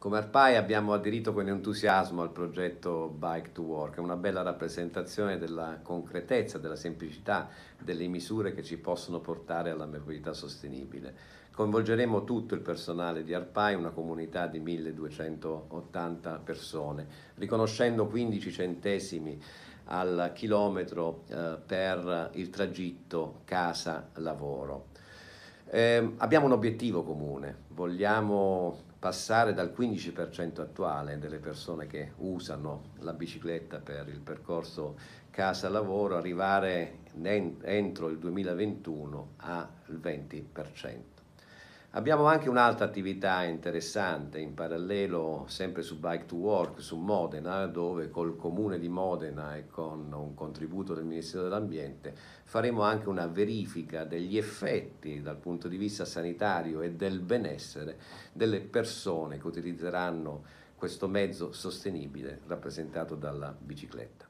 Come ARPAI abbiamo aderito con entusiasmo al progetto Bike to Work, una bella rappresentazione della concretezza, della semplicità, delle misure che ci possono portare alla mobilità sostenibile. Coinvolgeremo tutto il personale di ARPAI, una comunità di 1280 persone, riconoscendo 15 centesimi al chilometro eh, per il tragitto casa-lavoro. Eh, abbiamo un obiettivo comune, vogliamo passare dal 15% attuale delle persone che usano la bicicletta per il percorso casa-lavoro, arrivare entro il 2021 al 20%. Abbiamo anche un'altra attività interessante in parallelo, sempre su Bike to Work, su Modena, dove col comune di Modena e con un contributo del Ministero dell'Ambiente faremo anche una verifica degli effetti dal punto di vista sanitario e del benessere delle persone che utilizzeranno questo mezzo sostenibile rappresentato dalla bicicletta.